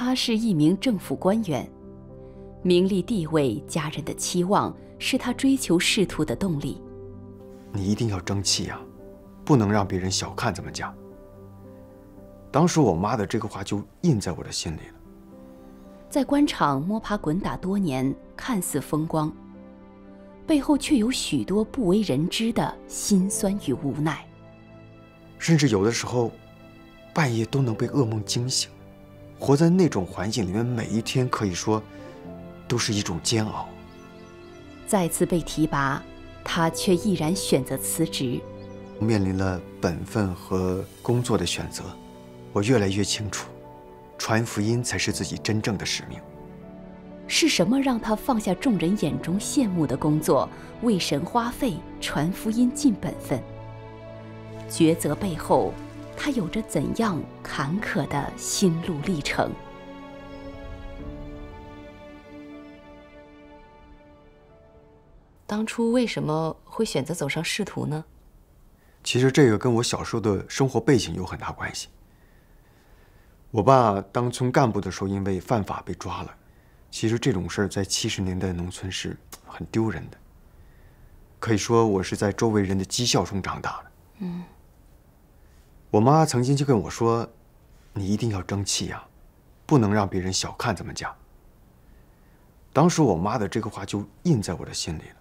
他是一名政府官员，名利地位、家人的期望是他追求仕途的动力。你一定要争气呀，不能让别人小看咱们家。当时我妈的这个话就印在我的心里了。在官场摸爬滚打多年，看似风光，背后却有许多不为人知的辛酸与无奈，甚至有的时候，半夜都能被噩梦惊醒。活在那种环境里面，每一天可以说，都是一种煎熬。再次被提拔，他却毅然选择辞职。面临了本分和工作的选择，我越来越清楚，传福音才是自己真正的使命。是什么让他放下众人眼中羡慕的工作，为神花费，传福音尽本分？抉择背后。他有着怎样坎坷的心路历程？当初为什么会选择走上仕途呢？其实这个跟我小时候的生活背景有很大关系。我爸当村干部的时候，因为犯法被抓了。其实这种事儿在七十年代农村是很丢人的。可以说，我是在周围人的讥笑中长大的。嗯。我妈曾经就跟我说：“你一定要争气呀，不能让别人小看咱们家。”当时我妈的这个话就印在我的心里了。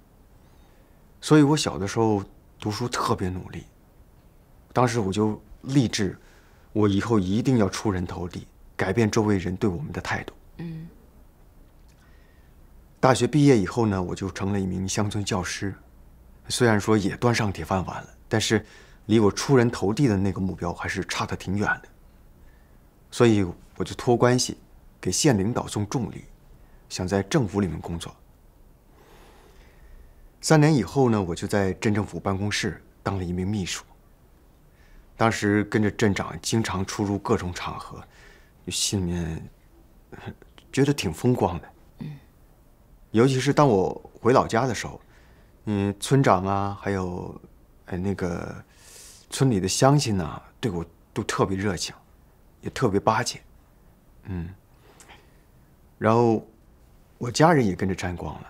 所以，我小的时候读书特别努力。当时我就立志，我以后一定要出人头地，改变周围人对我们的态度。嗯。大学毕业以后呢，我就成了一名乡村教师，虽然说也端上铁饭碗了，但是。离我出人头地的那个目标还是差得挺远的，所以我就托关系，给县领导送重礼，想在政府里面工作。三年以后呢，我就在镇政府办公室当了一名秘书。当时跟着镇长，经常出入各种场合，心里面 觉得挺风光的。嗯。尤其是当我回老家的时候，嗯，村长啊，还有，哎那个。村里的乡亲呢，对我都特别热情，也特别巴结，嗯。然后我家人也跟着沾光了，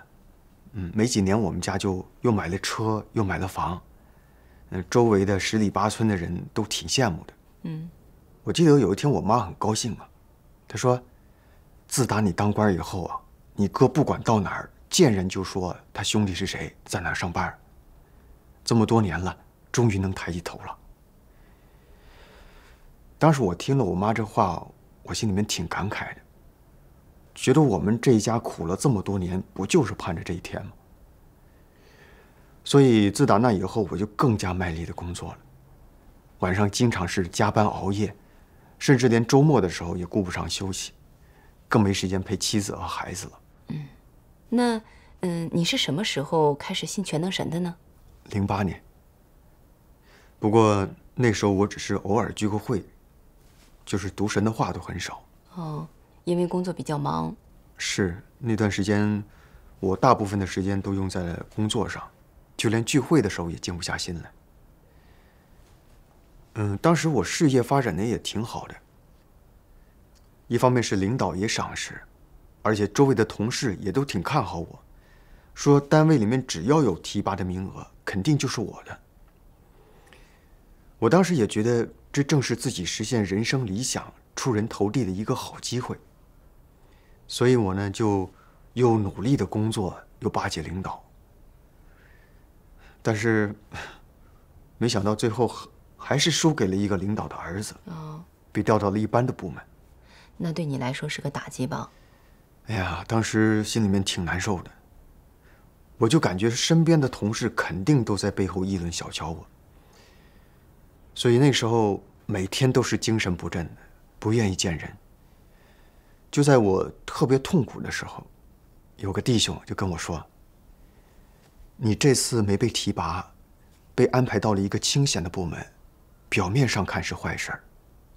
嗯，没几年，我们家就又买了车，又买了房，嗯，周围的十里八村的人都挺羡慕的，嗯。我记得有一天，我妈很高兴啊，她说：“自打你当官以后啊，你哥不管到哪儿见人就说他兄弟是谁在哪儿上班，这么多年了。”终于能抬起头了。当时我听了我妈这话，我心里面挺感慨的，觉得我们这一家苦了这么多年，不就是盼着这一天吗？所以自打那以后，我就更加卖力的工作了，晚上经常是加班熬夜，甚至连周末的时候也顾不上休息，更没时间陪妻子和孩子了。嗯，那嗯，你是什么时候开始信全能神的呢？零八年。不过那时候我只是偶尔聚个会，就是读神的话都很少。哦，因为工作比较忙。是那段时间，我大部分的时间都用在了工作上，就连聚会的时候也静不下心来。嗯，当时我事业发展的也挺好的。一方面是领导也赏识，而且周围的同事也都挺看好我，说单位里面只要有提拔的名额，肯定就是我的。我当时也觉得，这正是自己实现人生理想、出人头地的一个好机会，所以我呢，就又努力的工作，又巴结领导。但是，没想到最后还是输给了一个领导的儿子，被调到了一般的部门。那对你来说是个打击吧？哎呀，当时心里面挺难受的，我就感觉身边的同事肯定都在背后议论、小瞧我。所以那时候每天都是精神不振的，不愿意见人。就在我特别痛苦的时候，有个弟兄就跟我说：“你这次没被提拔，被安排到了一个清闲的部门，表面上看是坏事儿，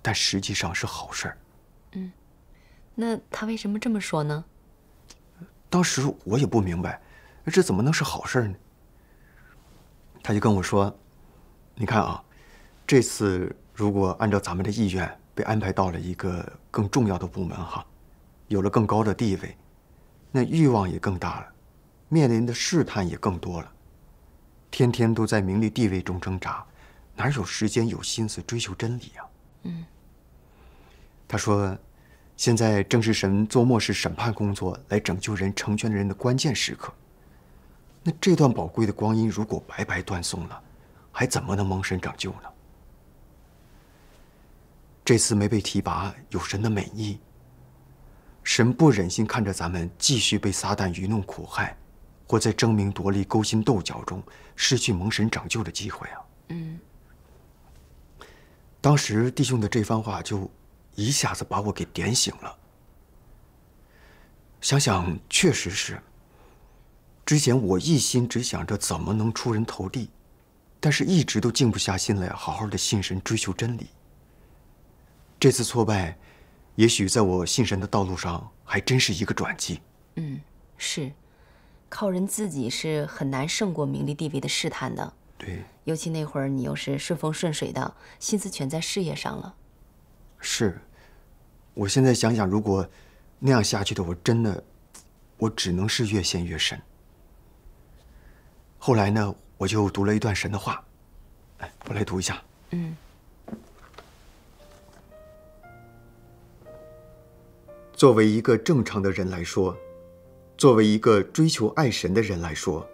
但实际上是好事儿。”嗯，那他为什么这么说呢？当时我也不明白，这怎么能是好事儿呢？他就跟我说：“你看啊。”这次如果按照咱们的意愿被安排到了一个更重要的部门哈，有了更高的地位，那欲望也更大了，面临的试探也更多了，天天都在名利地位中挣扎，哪有时间有心思追求真理啊？嗯。他说，现在正是神做末世审判工作来拯救人、成全人的关键时刻，那这段宝贵的光阴如果白白断送了，还怎么能蒙神拯救呢？这次没被提拔，有神的美意。神不忍心看着咱们继续被撒旦愚弄苦害，或在争名夺利、勾心斗角中失去蒙神拯救的机会啊！嗯。当时弟兄的这番话就一下子把我给点醒了。想想确实是。之前我一心只想着怎么能出人头地，但是一直都静不下心来，好好的信神、追求真理。这次挫败，也许在我信神的道路上还真是一个转机。嗯，是，靠人自己是很难胜过名利地位的试探的。对，尤其那会儿你又是顺风顺水的，心思全在事业上了。是，我现在想想，如果那样下去的，我真的，我只能是越陷越深。后来呢，我就读了一段神的话，哎，我来读一下。嗯。作为一个正常的人来说，作为一个追求爱神的人来说，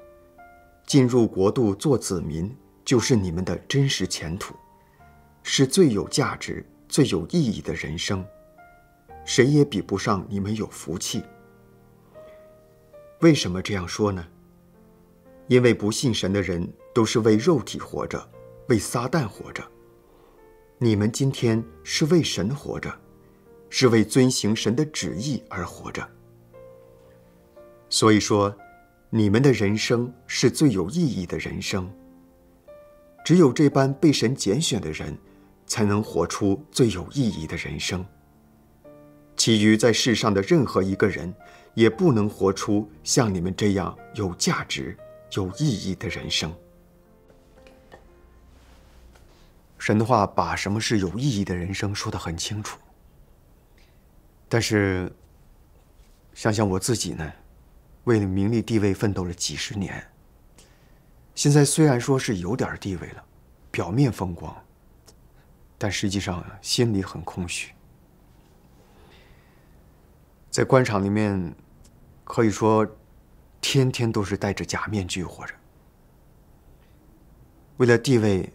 进入国度做子民，就是你们的真实前途，是最有价值、最有意义的人生，谁也比不上你们有福气。为什么这样说呢？因为不信神的人都是为肉体活着，为撒旦活着，你们今天是为神活着。是为遵行神的旨意而活着。所以说，你们的人生是最有意义的人生。只有这般被神拣选的人，才能活出最有意义的人生。其余在世上的任何一个人，也不能活出像你们这样有价值、有意义的人生。神的话把什么是有意义的人生说得很清楚。但是，想想我自己呢，为了名利地位奋斗了几十年。现在虽然说是有点地位了，表面风光，但实际上心里很空虚。在官场里面，可以说，天天都是戴着假面具活着。为了地位，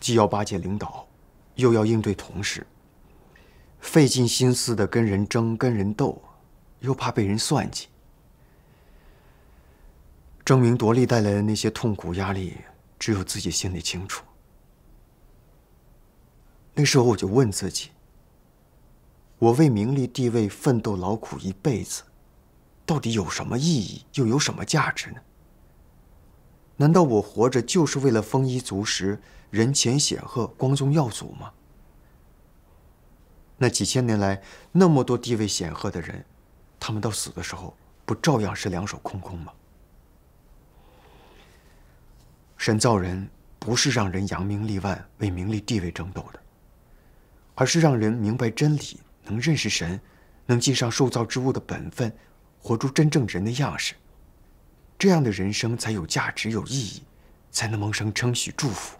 既要巴结领导，又要应对同事。费尽心思的跟人争、跟人斗，又怕被人算计，争名夺利带来的那些痛苦、压力，只有自己心里清楚。那时候我就问自己：我为名利地位奋斗劳苦一辈子，到底有什么意义，又有什么价值呢？难道我活着就是为了丰衣足食、人前显赫、光宗耀祖吗？那几千年来，那么多地位显赫的人，他们到死的时候，不照样是两手空空吗？神造人不是让人扬名立万、为名利地位争斗的，而是让人明白真理，能认识神，能尽上受造之物的本分，活出真正人的样式。这样的人生才有价值、有意义，才能蒙生称许、祝福。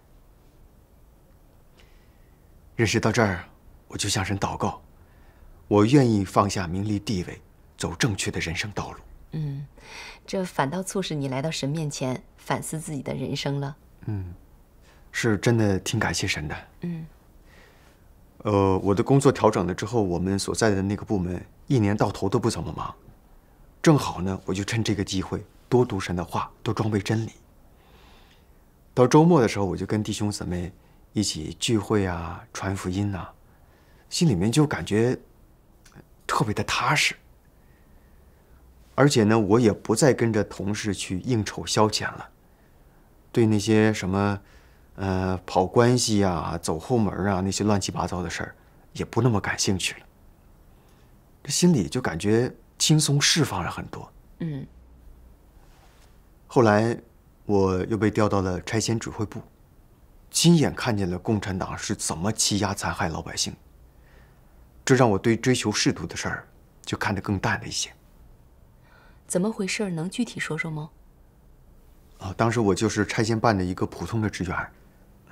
认识到这儿。我就向神祷告，我愿意放下名利地位，走正确的人生道路。嗯，这反倒促使你来到神面前反思自己的人生了。嗯，是真的挺感谢神的。嗯，呃，我的工作调整了之后，我们所在的那个部门一年到头都不怎么忙，正好呢，我就趁这个机会多读神的话，多装备真理。到周末的时候，我就跟弟兄姊妹一起聚会啊，传福音呐。心里面就感觉特别的踏实，而且呢，我也不再跟着同事去应酬消遣了，对那些什么，呃，跑关系啊、走后门啊那些乱七八糟的事儿，也不那么感兴趣了。这心里就感觉轻松，释放了很多。嗯。后来我又被调到了拆迁指挥部，亲眼看见了共产党是怎么欺压残害老百姓。这让我对追求仕途的事儿就看得更淡了一些。怎么回事？能具体说说吗？啊，当时我就是拆迁办的一个普通的职员。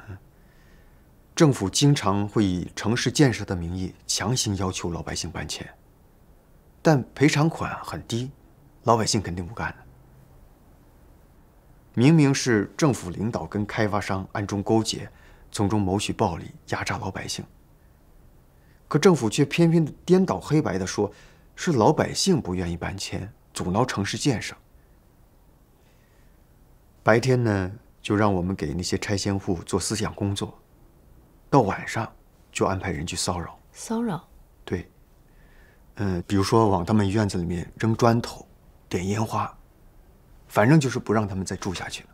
嗯，政府经常会以城市建设的名义强行要求老百姓搬迁，但赔偿款很低，老百姓肯定不干的。明明是政府领导跟开发商暗中勾结，从中谋取暴利，压榨老百姓。可政府却偏偏颠倒黑白的说，是老百姓不愿意搬迁，阻挠城市建设。白天呢，就让我们给那些拆迁户做思想工作；到晚上，就安排人去骚扰。骚扰？对。嗯，比如说往他们院子里面扔砖头、点烟花，反正就是不让他们再住下去了。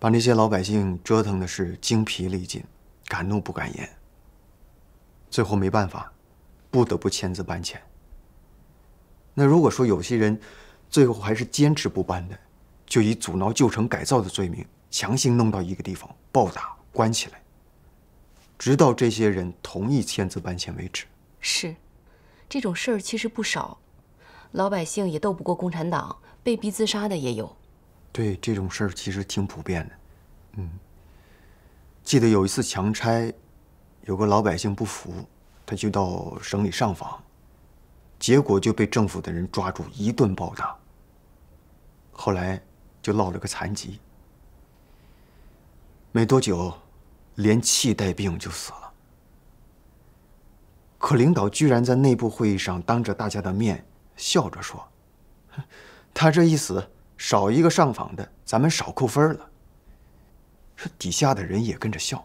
把那些老百姓折腾的是精疲力尽，敢怒不敢言。最后没办法，不得不签字搬迁。那如果说有些人最后还是坚持不搬的，就以阻挠旧城改造的罪名，强行弄到一个地方暴打关起来，直到这些人同意签字搬迁为止。是，这种事儿其实不少，老百姓也斗不过共产党，被逼自杀的也有。对，这种事儿其实挺普遍的。嗯，记得有一次强拆。有个老百姓不服，他就到省里上访，结果就被政府的人抓住一顿暴打，后来就落了个残疾。没多久，连气带病就死了。可领导居然在内部会议上当着大家的面笑着说：“他这一死，少一个上访的，咱们少扣分了。”说底下的人也跟着笑。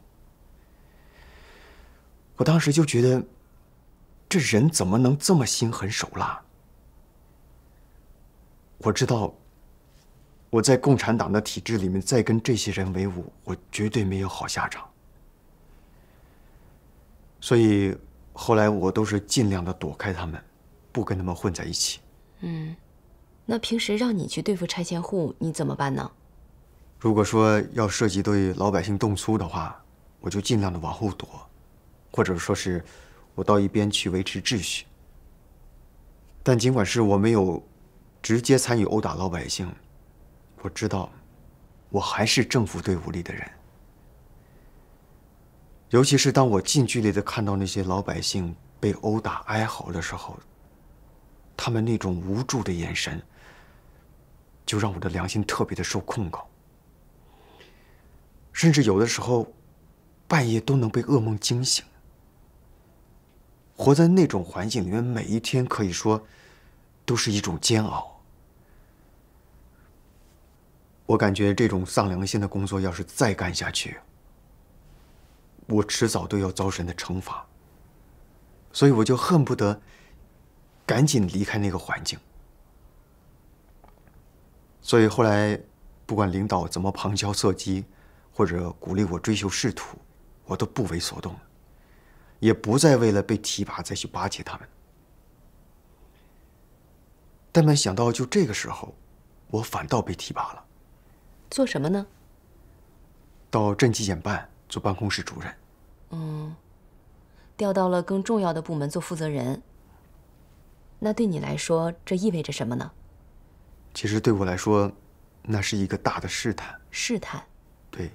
我当时就觉得，这人怎么能这么心狠手辣？我知道，我在共产党的体制里面再跟这些人为伍，我绝对没有好下场。所以后来我都是尽量的躲开他们，不跟他们混在一起。嗯，那平时让你去对付拆迁户，你怎么办呢？如果说要涉及对老百姓动粗的话，我就尽量的往后躲。或者说是我到一边去维持秩序。但尽管是我没有直接参与殴打老百姓，我知道我还是政府队伍里的人。尤其是当我近距离的看到那些老百姓被殴打、哀嚎的时候，他们那种无助的眼神，就让我的良心特别的受控告，甚至有的时候半夜都能被噩梦惊醒。活在那种环境里面，每一天可以说，都是一种煎熬。我感觉这种丧良心的工作，要是再干下去，我迟早都要遭神的惩罚。所以我就恨不得，赶紧离开那个环境。所以后来，不管领导怎么旁敲侧击，或者鼓励我追求仕途，我都不为所动。也不再为了被提拔再去巴结他们，但没想到就这个时候，我反倒被提拔了。做什么呢？到镇纪检办做办公室主任。嗯，调到了更重要的部门做负责人。那对你来说这意味着什么呢？其实对我来说，那是一个大的试探。试探？对。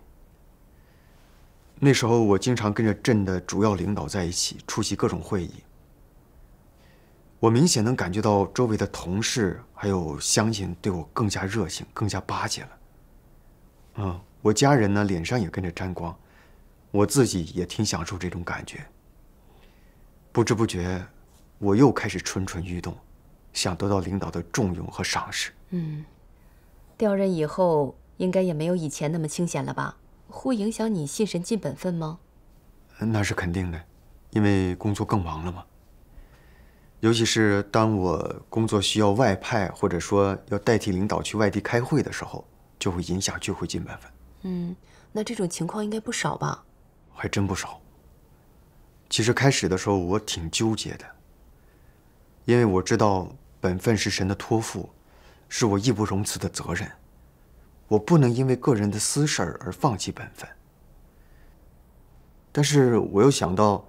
那时候我经常跟着镇的主要领导在一起出席各种会议，我明显能感觉到周围的同事还有乡亲对我更加热情，更加巴结了。嗯，我家人呢脸上也跟着沾光，我自己也挺享受这种感觉。不知不觉，我又开始蠢蠢欲动，想得到领导的重用和赏识。嗯，调任以后应该也没有以前那么清闲了吧？会影响你信神尽本分吗？那是肯定的，因为工作更忙了嘛。尤其是当我工作需要外派，或者说要代替领导去外地开会的时候，就会影响聚会尽本分。嗯，那这种情况应该不少吧？还真不少。其实开始的时候我挺纠结的，因为我知道本分是神的托付，是我义不容辞的责任。我不能因为个人的私事儿而放弃本分，但是我又想到，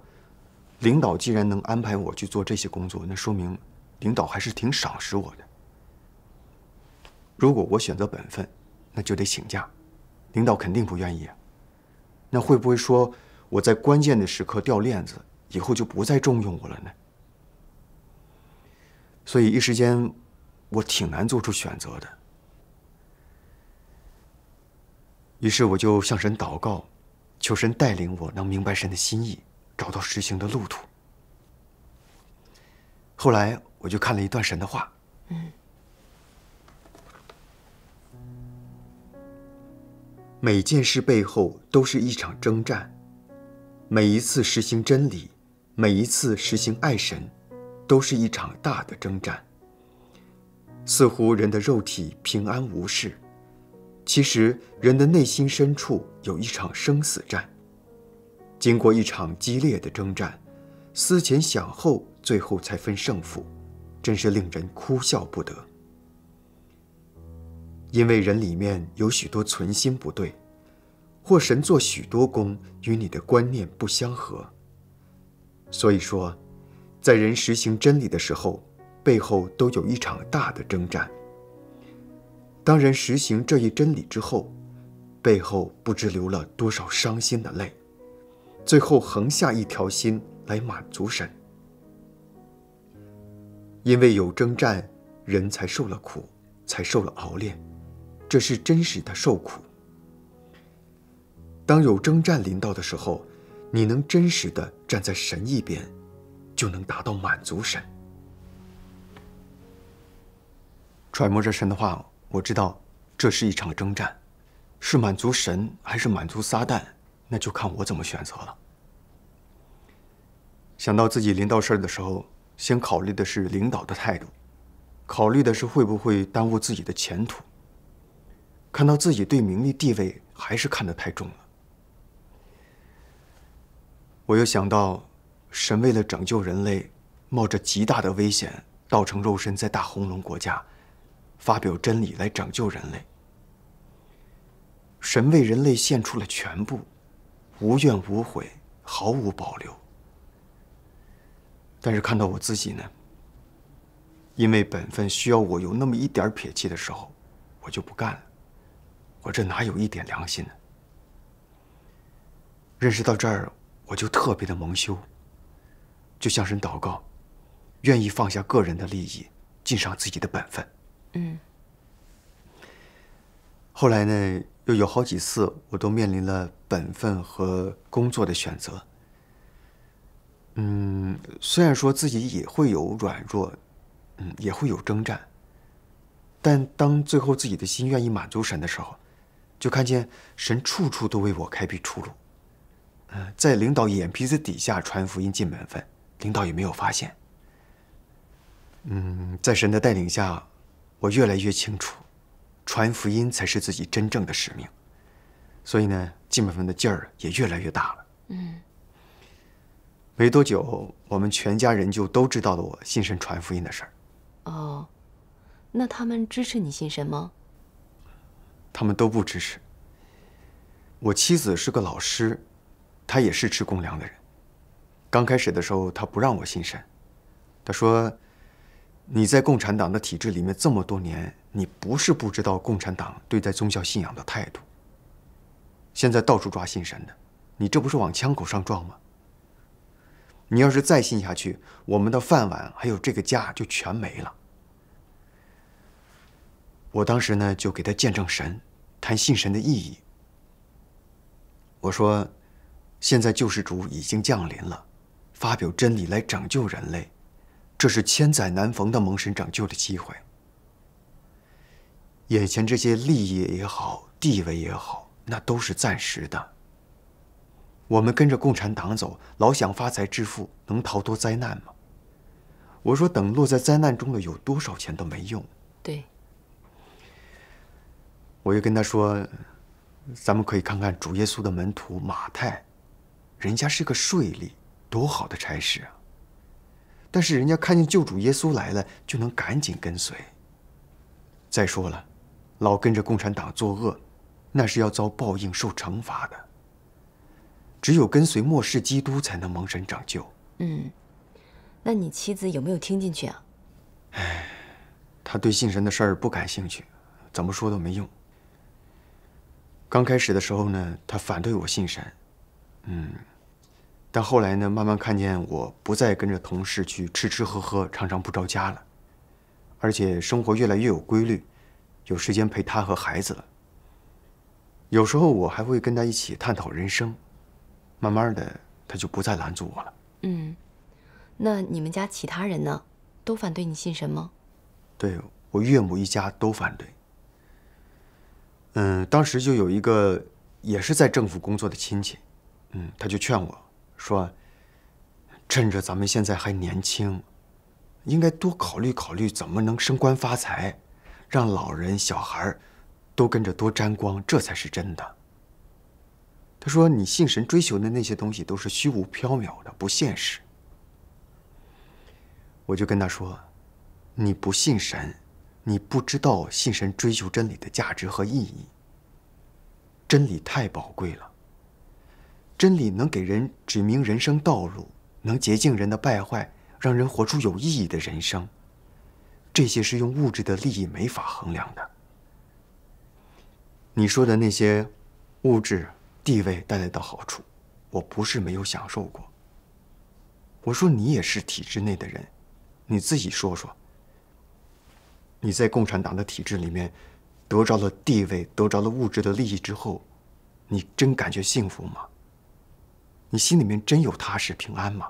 领导既然能安排我去做这些工作，那说明领导还是挺赏识我的。如果我选择本分，那就得请假，领导肯定不愿意。啊。那会不会说我在关键的时刻掉链子，以后就不再重用我了呢？所以一时间，我挺难做出选择的。于是我就向神祷告，求神带领我能明白神的心意，找到实行的路途。后来我就看了一段神的话：，每件事背后都是一场征战，每一次实行真理，每一次实行爱神，都是一场大的征战。似乎人的肉体平安无事。其实，人的内心深处有一场生死战，经过一场激烈的征战，思前想后，最后才分胜负，真是令人哭笑不得。因为人里面有许多存心不对，或神做许多功与你的观念不相合。所以说，在人实行真理的时候，背后都有一场大的征战。当人实行这一真理之后，背后不知流了多少伤心的泪，最后横下一条心来满足神。因为有征战，人才受了苦，才受了熬炼，这是真实的受苦。当有征战临到的时候，你能真实的站在神一边，就能达到满足神。揣摩着神的话。我知道，这是一场征战，是满足神还是满足撒旦，那就看我怎么选择了。想到自己临到事儿的时候，先考虑的是领导的态度，考虑的是会不会耽误自己的前途。看到自己对名利地位还是看得太重了，我又想到，神为了拯救人类，冒着极大的危险，道成肉身在大红龙国家。发表真理来拯救人类。神为人类献出了全部，无怨无悔，毫无保留。但是看到我自己呢，因为本分需要我有那么一点撇弃的时候，我就不干了。我这哪有一点良心呢？认识到这儿，我就特别的蒙羞。就向神祷告，愿意放下个人的利益，尽上自己的本分。嗯，后来呢，又有好几次，我都面临了本分和工作的选择。嗯，虽然说自己也会有软弱，嗯，也会有征战，但当最后自己的心愿意满足神的时候，就看见神处处都为我开辟出路。嗯，在领导眼皮子底下传福音进本分，领导也没有发现。嗯，在神的带领下。我越来越清楚，传福音才是自己真正的使命，所以呢，尽本分的劲儿也越来越大了。嗯，没多久，我们全家人就都知道了我信神传福音的事儿。哦，那他们支持你信神吗？他们都不支持。我妻子是个老师，她也是吃公粮的人。刚开始的时候，她不让我信神，她说。你在共产党的体制里面这么多年，你不是不知道共产党对待宗教信仰的态度。现在到处抓信神的，你这不是往枪口上撞吗？你要是再信下去，我们的饭碗还有这个家就全没了。我当时呢就给他见证神，谈信神的意义。我说，现在救世主已经降临了，发表真理来拯救人类。这是千载难逢的蒙神拯救的机会。眼前这些利益也好，地位也好，那都是暂时的。我们跟着共产党走，老想发财致富，能逃脱灾难吗？我说，等落在灾难中的，有多少钱都没用。对。我又跟他说，咱们可以看看主耶稣的门徒马太，人家是个税吏，多好的差事啊。但是人家看见救主耶稣来了，就能赶紧跟随。再说了，老跟着共产党作恶，那是要遭报应、受惩罚的。只有跟随末世基督，才能蒙神拯救。嗯，那你妻子有没有听进去啊？哎，她对信神的事儿不感兴趣，怎么说都没用。刚开始的时候呢，她反对我信神，嗯。但后来呢，慢慢看见我不再跟着同事去吃吃喝喝，常常不着家了，而且生活越来越有规律，有时间陪他和孩子了。有时候我还会跟他一起探讨人生，慢慢的他就不再拦阻我了。嗯，那你们家其他人呢，都反对你信神吗？对我岳母一家都反对。嗯，当时就有一个也是在政府工作的亲戚，嗯，他就劝我。说：“趁着咱们现在还年轻，应该多考虑考虑怎么能升官发财，让老人小孩都跟着多沾光，这才是真的。”他说：“你信神追求的那些东西都是虚无缥缈的，不现实。”我就跟他说：“你不信神，你不知道信神追求真理的价值和意义。真理太宝贵了。”真理能给人指明人生道路，能洁净人的败坏，让人活出有意义的人生。这些是用物质的利益没法衡量的。你说的那些物质地位带来的好处，我不是没有享受过。我说你也是体制内的人，你自己说说，你在共产党的体制里面得着了地位，得着了物质的利益之后，你真感觉幸福吗？你心里面真有踏实平安吗？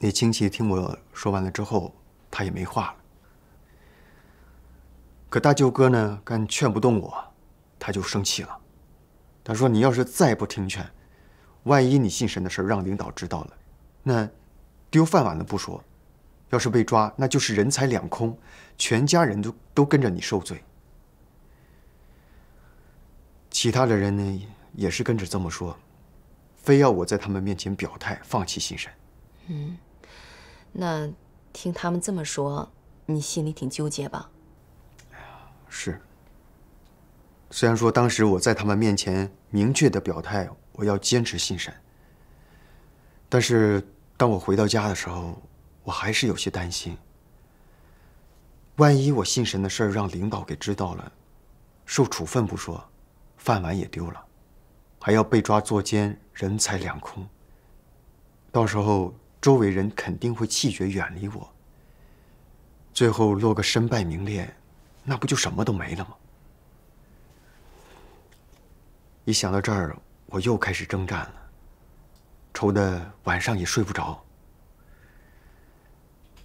那亲戚听我说完了之后，他也没话了。可大舅哥呢，干劝不动我，他就生气了。他说：“你要是再不听劝，万一你信神的事让领导知道了，那丢饭碗了不说，要是被抓，那就是人财两空，全家人都都跟着你受罪。其他的人呢？”也是跟着这么说，非要我在他们面前表态放弃信神。嗯，那听他们这么说，你心里挺纠结吧？哎呀，是。虽然说当时我在他们面前明确的表态，我要坚持信神。但是当我回到家的时候，我还是有些担心。万一我信神的事儿让领导给知道了，受处分不说，饭碗也丢了。还要被抓坐监，人财两空。到时候周围人肯定会气绝远离我，最后落个身败名裂，那不就什么都没了吗？一想到这儿，我又开始征战了，愁得晚上也睡不着。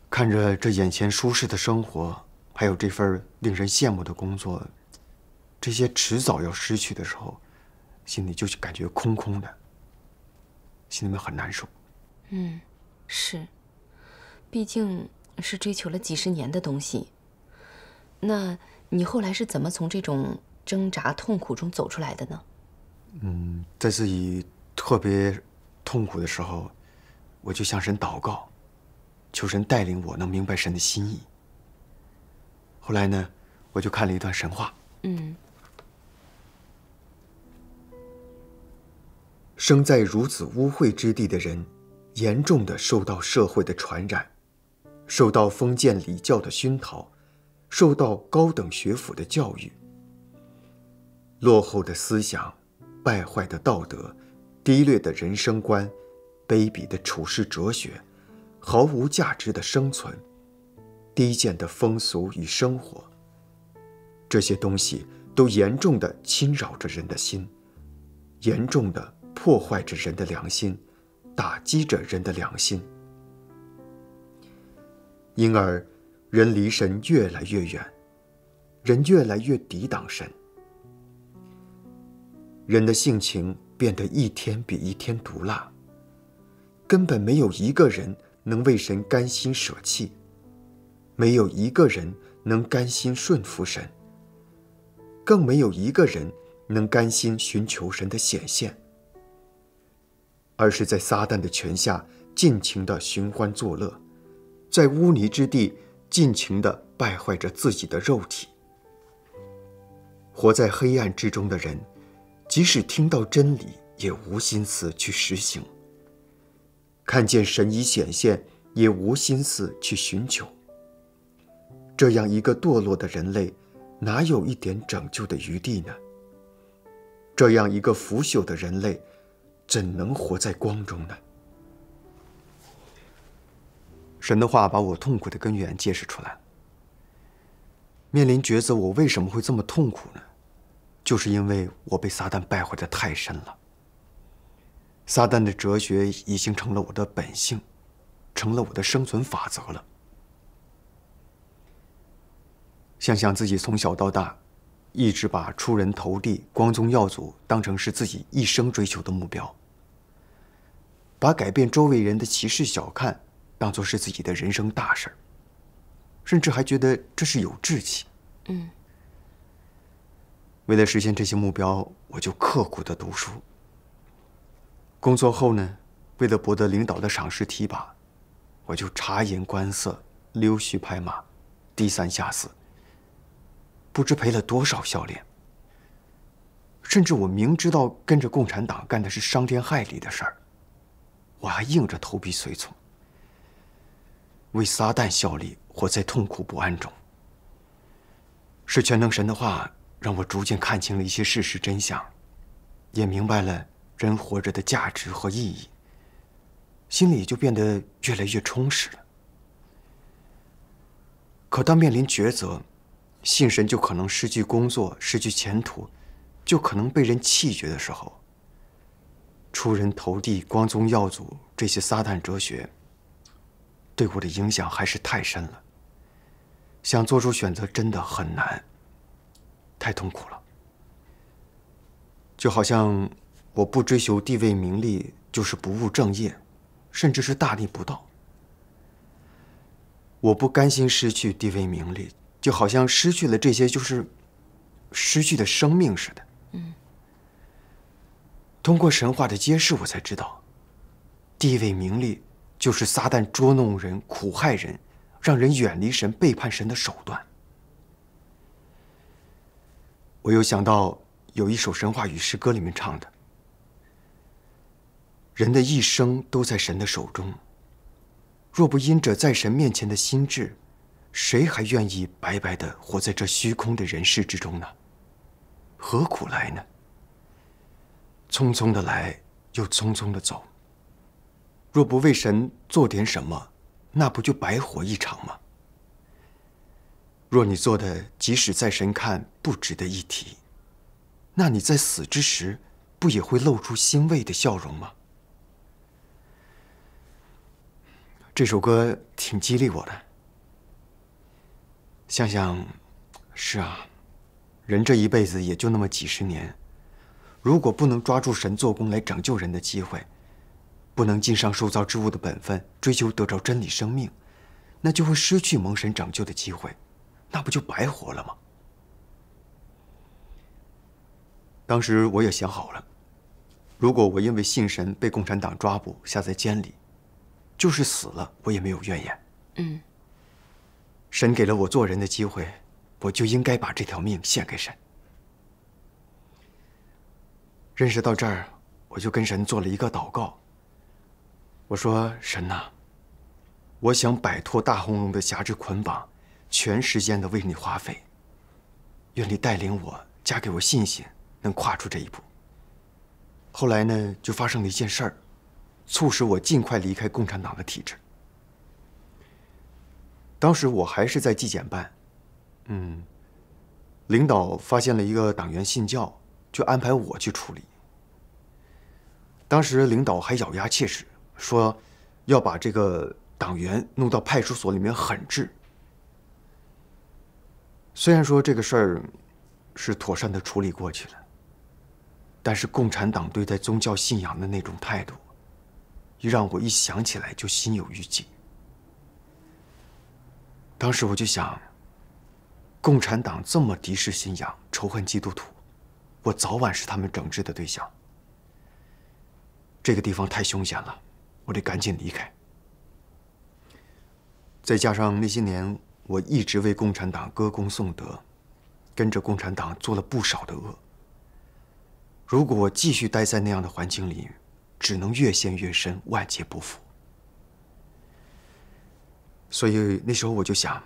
看着这眼前舒适的生活，还有这份令人羡慕的工作，这些迟早要失去的时候。心里就是感觉空空的，心里面很难受。嗯，是，毕竟是追求了几十年的东西。那你后来是怎么从这种挣扎痛苦中走出来的呢？嗯，在自己特别痛苦的时候，我就向神祷告，求神带领我能明白神的心意。后来呢，我就看了一段神话。嗯。生在如此污秽之地的人，严重的受到社会的传染，受到封建礼教的熏陶，受到高等学府的教育。落后的思想，败坏的道德，低劣的人生观，卑鄙的处世哲学，毫无价值的生存，低贱的风俗与生活。这些东西都严重的侵扰着人的心，严重的。破坏着人的良心，打击着人的良心，因而人离神越来越远，人越来越抵挡神，人的性情变得一天比一天毒辣，根本没有一个人能为神甘心舍弃，没有一个人能甘心顺服神，更没有一个人能甘心寻求神的显现。而是在撒旦的权下尽情的寻欢作乐，在污泥之地尽情的败坏着自己的肉体。活在黑暗之中的人，即使听到真理，也无心思去实行；看见神已显现，也无心思去寻求。这样一个堕落的人类，哪有一点拯救的余地呢？这样一个腐朽的人类。怎能活在光中呢？神的话把我痛苦的根源揭示出来面临抉择，我为什么会这么痛苦呢？就是因为我被撒旦败坏的太深了。撒旦的哲学已经成了我的本性，成了我的生存法则了。想想自己从小到大，一直把出人头地、光宗耀祖当成是自己一生追求的目标。把改变周围人的歧视、小看，当做是自己的人生大事儿，甚至还觉得这是有志气。嗯。为了实现这些目标，我就刻苦的读书。工作后呢，为了博得领导的赏识、提拔，我就察言观色、溜须拍马、低三下四，不知赔了多少笑脸。甚至我明知道跟着共产党干的是伤天害理的事儿。我还硬着头皮随从，为撒旦效力，活在痛苦不安中。是全能神的话，让我逐渐看清了一些事实真相，也明白了人活着的价值和意义，心里就变得越来越充实了。可当面临抉择，信神就可能失去工作、失去前途，就可能被人弃绝的时候。出人头地、光宗耀祖这些撒旦哲学，对我的影响还是太深了。想做出选择真的很难，太痛苦了。就好像我不追求地位名利就是不务正业，甚至是大逆不道。我不甘心失去地位名利，就好像失去了这些就是失去的生命似的。通过神话的揭示，我才知道，地位名利就是撒旦捉弄人、苦害人、让人远离神、背叛神的手段。我又想到有一首神话与诗歌里面唱的：“人的一生都在神的手中。若不因着在神面前的心志，谁还愿意白白的活在这虚空的人世之中呢？何苦来呢？”匆匆的来，又匆匆的走。若不为神做点什么，那不就白活一场吗？若你做的即使在神看不值得一提，那你在死之时，不也会露出欣慰的笑容吗？这首歌挺激励我的。想想，是啊，人这一辈子也就那么几十年。如果不能抓住神做工来拯救人的机会，不能尽上受造之物的本分，追求得着真理生命，那就会失去蒙神拯救的机会，那不就白活了吗？当时我也想好了，如果我因为信神被共产党抓捕下在监里，就是死了我也没有怨言。嗯，神给了我做人的机会，我就应该把这条命献给神。认识到这儿，我就跟神做了一个祷告。我说：“神呐，我想摆脱大红龙的辖制捆绑，全时间的为你花费。愿你带领我，加给我信心，能跨出这一步。”后来呢，就发生了一件事儿，促使我尽快离开共产党的体制。当时我还是在纪检办，嗯，领导发现了一个党员信教。就安排我去处理。当时领导还咬牙切齿说要把这个党员弄到派出所里面狠治。虽然说这个事儿是妥善的处理过去了，但是共产党对待宗教信仰的那种态度，一让我一想起来就心有余悸。当时我就想，共产党这么敌视信仰，仇恨基督徒。我早晚是他们整治的对象，这个地方太凶险了，我得赶紧离开。再加上那些年我一直为共产党歌功颂德，跟着共产党做了不少的恶。如果我继续待在那样的环境里，只能越陷越深，万劫不复。所以那时候我就想，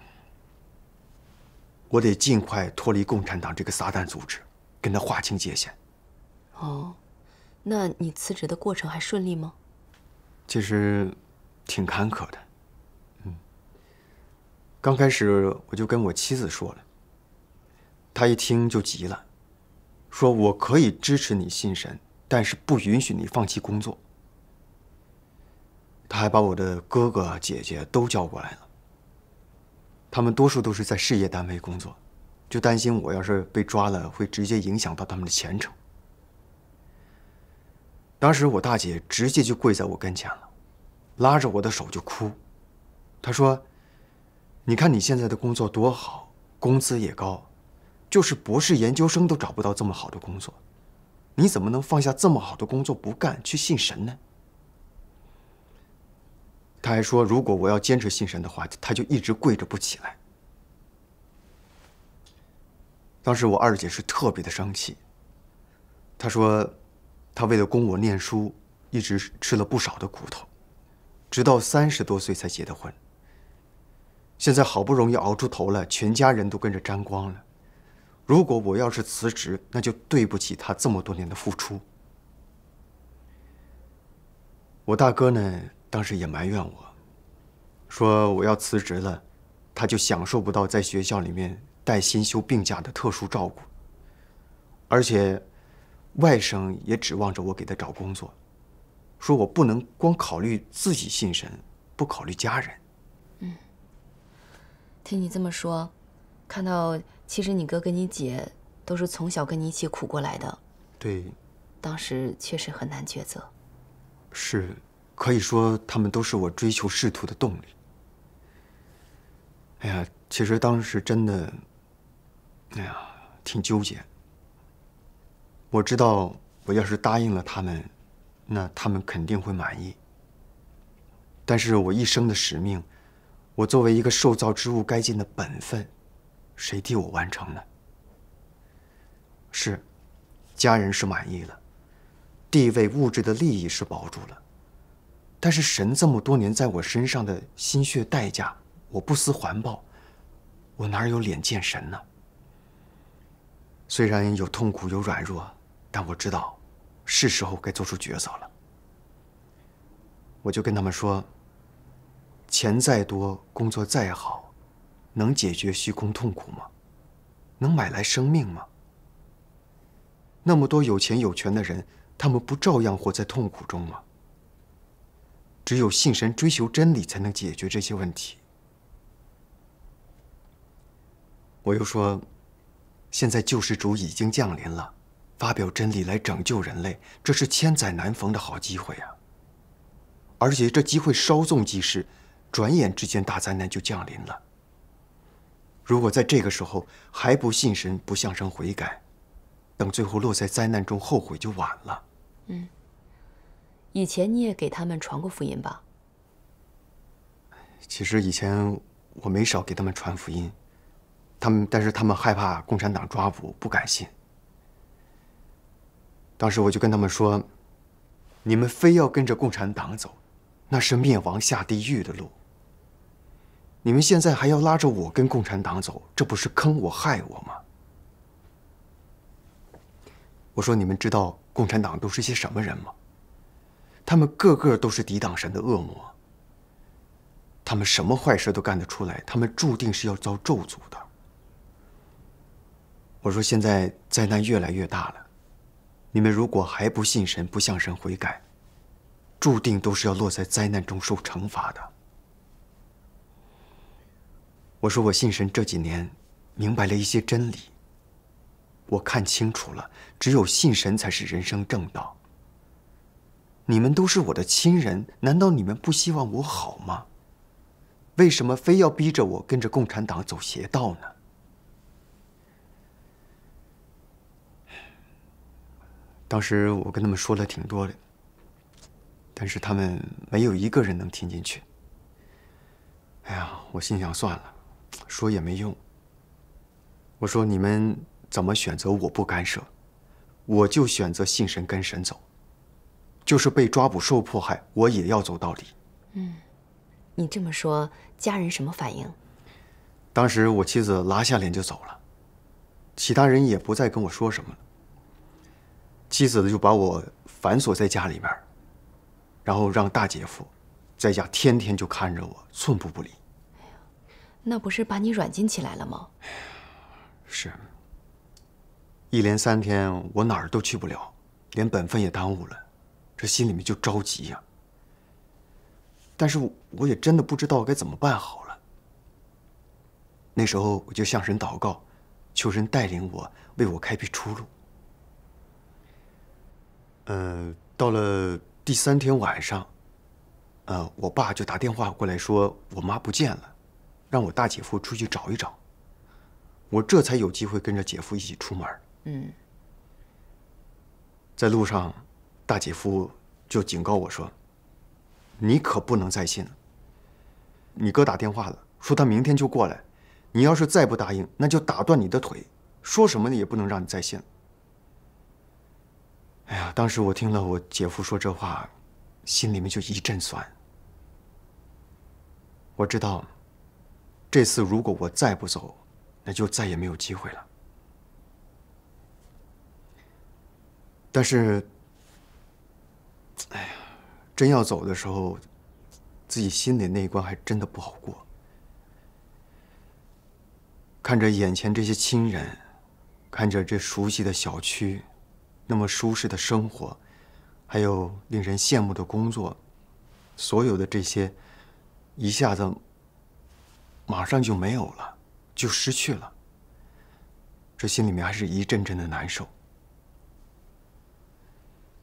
我得尽快脱离共产党这个撒旦组织。跟他划清界限。哦，那你辞职的过程还顺利吗？其实挺坎坷的。嗯。刚开始我就跟我妻子说了，他一听就急了，说我可以支持你信神，但是不允许你放弃工作。他还把我的哥哥姐姐都叫过来了，他们多数都是在事业单位工作。就担心我要是被抓了，会直接影响到他们的前程。当时我大姐直接就跪在我跟前了，拉着我的手就哭。她说：“你看你现在的工作多好，工资也高，就是博士研究生都找不到这么好的工作。你怎么能放下这么好的工作不干去信神呢？”她还说，如果我要坚持信神的话，她就一直跪着不起来。当时我二姐是特别的生气，她说，她为了供我念书，一直吃了不少的苦头，直到三十多岁才结的婚。现在好不容易熬出头了，全家人都跟着沾光了。如果我要是辞职，那就对不起她这么多年的付出。我大哥呢，当时也埋怨我，说我要辞职了，他就享受不到在学校里面。带薪休病假的特殊照顾，而且外甥也指望着我给他找工作，说我不能光考虑自己信神，不考虑家人。嗯，听你这么说，看到其实你哥跟你姐都是从小跟你一起苦过来的。对，当时确实很难抉择。是，可以说他们都是我追求仕途的动力。哎呀，其实当时真的。哎呀，挺纠结。我知道，我要是答应了他们，那他们肯定会满意。但是我一生的使命，我作为一个受造之物该尽的本分，谁替我完成呢？是，家人是满意了，地位物质的利益是保住了，但是神这么多年在我身上的心血代价，我不思还报，我哪有脸见神呢？虽然有痛苦，有软弱，但我知道，是时候该做出抉择了。我就跟他们说：钱再多，工作再好，能解决虚空痛苦吗？能买来生命吗？那么多有钱有权的人，他们不照样活在痛苦中吗？只有信神、追求真理，才能解决这些问题。我又说。现在救世主已经降临了，发表真理来拯救人类，这是千载难逢的好机会啊！而且这机会稍纵即逝，转眼之间大灾难就降临了。如果在这个时候还不信神、不向神悔改，等最后落在灾难中后悔就晚了。嗯，以前你也给他们传过福音吧？其实以前我没少给他们传福音。他们，但是他们害怕共产党抓捕，不敢信。当时我就跟他们说：“你们非要跟着共产党走，那是灭亡下地狱的路。你们现在还要拉着我跟共产党走，这不是坑我害我吗？”我说：“你们知道共产党都是些什么人吗？他们个个都是抵挡神的恶魔。他们什么坏事都干得出来，他们注定是要遭咒诅的。”我说：“现在灾难越来越大了，你们如果还不信神、不向神悔改，注定都是要落在灾难中受惩罚的。”我说：“我信神这几年，明白了一些真理。我看清楚了，只有信神才是人生正道。你们都是我的亲人，难道你们不希望我好吗？为什么非要逼着我跟着共产党走邪道呢？”当时我跟他们说了挺多的，但是他们没有一个人能听进去。哎呀，我心想算了，说也没用。我说你们怎么选择，我不干涉，我就选择信神跟神走，就是被抓捕受迫害，我也要走到底。嗯，你这么说，家人什么反应？当时我妻子拉下脸就走了，其他人也不再跟我说什么了。妻子呢，就把我反锁在家里边，然后让大姐夫在家天天就看着我，寸步不离。那不是把你软禁起来了吗？是。一连三天，我哪儿都去不了，连本分也耽误了，这心里面就着急呀。但是我也真的不知道该怎么办好了。那时候我就向神祷告，求神带领我，为我开辟出路。呃，到了第三天晚上，呃，我爸就打电话过来说我妈不见了，让我大姐夫出去找一找。我这才有机会跟着姐夫一起出门。嗯，在路上，大姐夫就警告我说：“你可不能再信了。你哥打电话了，说他明天就过来，你要是再不答应，那就打断你的腿，说什么也不能让你再信。”哎呀，当时我听了我姐夫说这话，心里面就一阵酸。我知道，这次如果我再不走，那就再也没有机会了。但是，哎呀，真要走的时候，自己心里那一关还真的不好过。看着眼前这些亲人，看着这熟悉的小区。那么舒适的生活，还有令人羡慕的工作，所有的这些，一下子，马上就没有了，就失去了。这心里面还是一阵阵的难受。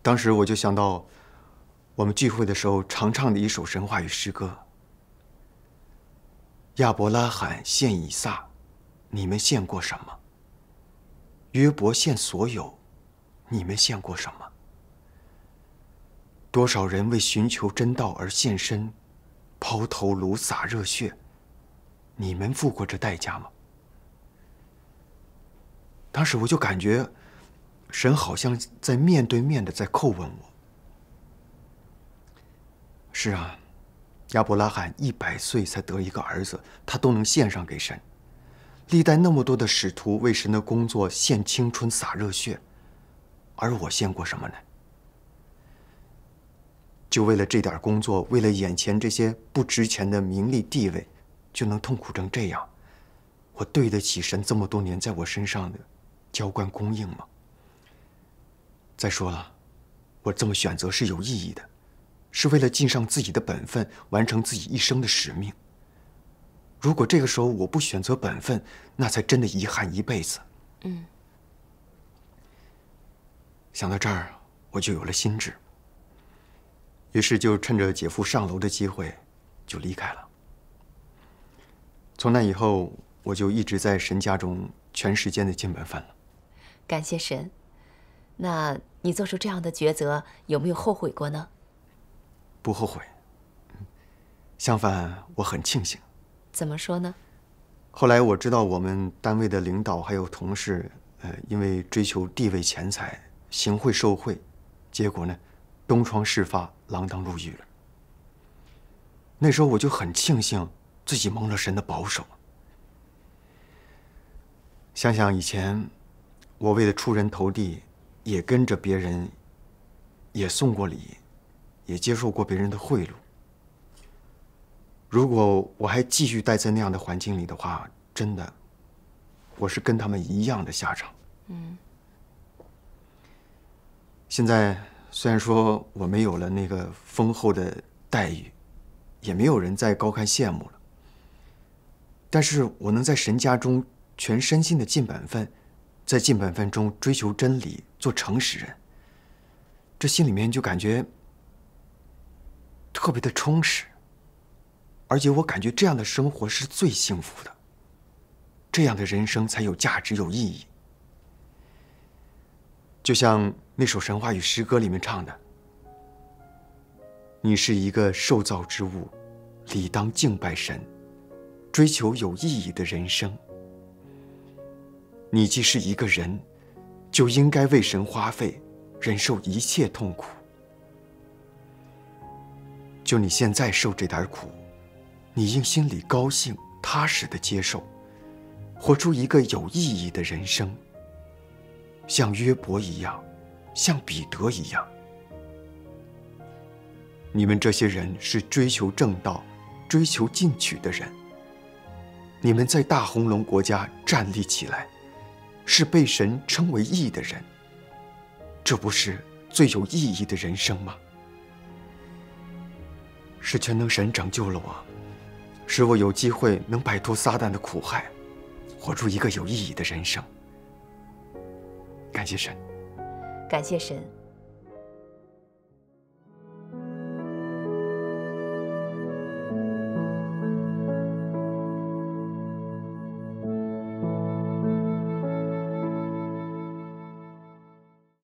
当时我就想到，我们聚会的时候常唱的一首神话与诗歌：亚伯拉罕献以撒，你们献过什么？约伯献所有。你们献过什么？多少人为寻求真道而献身，抛头颅、洒热血，你们付过这代价吗？当时我就感觉，神好像在面对面的在叩问我。是啊，亚伯拉罕一百岁才得一个儿子，他都能献上给神；历代那么多的使徒为神的工作献青春、洒热血。而我献过什么呢？就为了这点工作，为了眼前这些不值钱的名利地位，就能痛苦成这样？我对得起神这么多年在我身上的浇灌供应吗？再说了，我这么选择是有意义的，是为了尽上自己的本分，完成自己一生的使命。如果这个时候我不选择本分，那才真的遗憾一辈子。嗯。想到这儿，我就有了心智。于是就趁着姐夫上楼的机会，就离开了。从那以后，我就一直在神家中全时间的进门饭了。感谢神。那你做出这样的抉择，有没有后悔过呢？不后悔。相反，我很庆幸。怎么说呢？后来我知道，我们单位的领导还有同事，呃，因为追求地位、钱财。行贿受贿，结果呢，东窗事发，锒铛入狱了。那时候我就很庆幸自己蒙了神的保守。想想以前，我为了出人头地，也跟着别人，也送过礼，也接受过别人的贿赂。如果我还继续待在那样的环境里的话，真的，我是跟他们一样的下场。嗯。现在虽然说我没有了那个丰厚的待遇，也没有人再高看羡慕了，但是我能在神家中全身心的尽本分，在尽本分中追求真理，做诚实人，这心里面就感觉特别的充实，而且我感觉这样的生活是最幸福的，这样的人生才有价值有意义，就像。那首《神话与诗歌》里面唱的：“你是一个受造之物，理当敬拜神，追求有意义的人生。你既是一个人，就应该为神花费，忍受一切痛苦。就你现在受这点苦，你应心里高兴，踏实的接受，活出一个有意义的人生。像约伯一样。”像彼得一样，你们这些人是追求正道、追求进取的人。你们在大红龙国家站立起来，是被神称为义的人。这不是最有意义的人生吗？是全能神拯救了我，使我有机会能摆脱撒旦的苦害，活出一个有意义的人生。感谢神。感谢神。